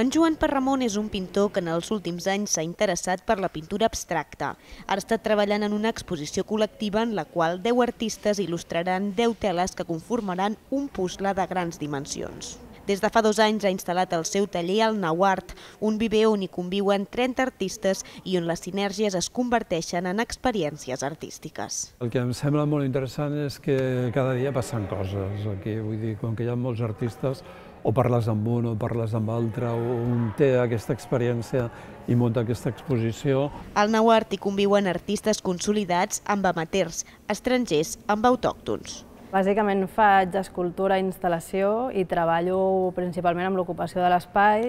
En Joan Parramon és un pintor que en els últims anys s'ha interessat per la pintura abstracta. Ha estat treballant en una exposició col·lectiva en la qual 10 artistes il·lustraran 10 teles que conformaran un puzzle de grans dimensions. Des de fa dos anys ha instal·lat el seu taller al Nauart, un viver on hi conviuen 30 artistes i on les sinergies es converteixen en experiències artístiques. El que em sembla molt interessant és que cada dia passen coses aquí, vull dir, com que hi ha molts artistes, o parles amb un o parles amb altre, o un té aquesta experiència i munta aquesta exposició. Al Nauart hi conviuen artistes consolidats amb amateurs, estrangers amb autòctons. Bàsicament faig escultura i instal·lació i treballo principalment amb l'ocupació de l'espai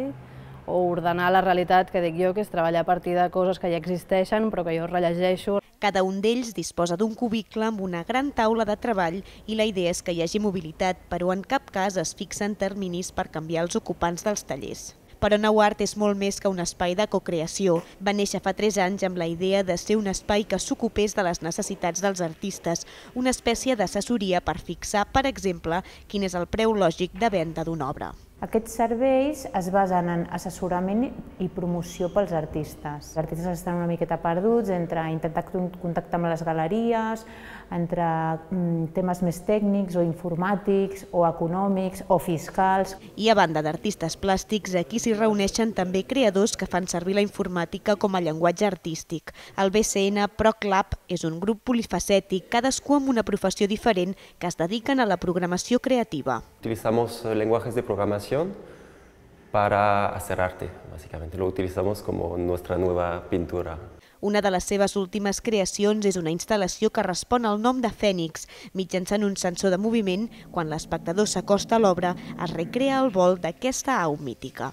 o ordenar la realitat que dic jo, que és treballar a partir de coses que ja existeixen però que jo rellegeixo. Cada un d'ells disposa d'un cubicle amb una gran taula de treball i la idea és que hi hagi mobilitat, però en cap cas es fixen terminis per canviar els ocupants dels tallers. Però Nou Art és molt més que un espai de cocreació. Va néixer fa 3 anys amb la idea de ser un espai que s'ocupés de les necessitats dels artistes, una espècie d'assessoria per fixar, per exemple, quin és el preu lògic de venda d'una obra. Aquests serveis es basen en assessorament i promoció pels artistes. Els artistes estan una miqueta perduts entre intentar contactar amb les galeries, entre mm, temes més tècnics o informàtics o econòmics o fiscals. I a banda d'artistes plàstics, aquí s'hi reuneixen també creadors que fan servir la informàtica com a llenguatge artístic. El BCN ProClub és un grup polifacètic, cadascú amb una professió diferent, que es dediquen a la programació creativa utilizamos eh, lenguajes de programación para hacer arte, básicamente. Lo utilizamos como nuestra nueva pintura. Una de les seves últimes creacions és una instal·lació que respon al nom de Fènix. Mitjançant un sensor de moviment, quan l'espectador s'acosta a l'obra, es recrea el vol d'aquesta au mítica.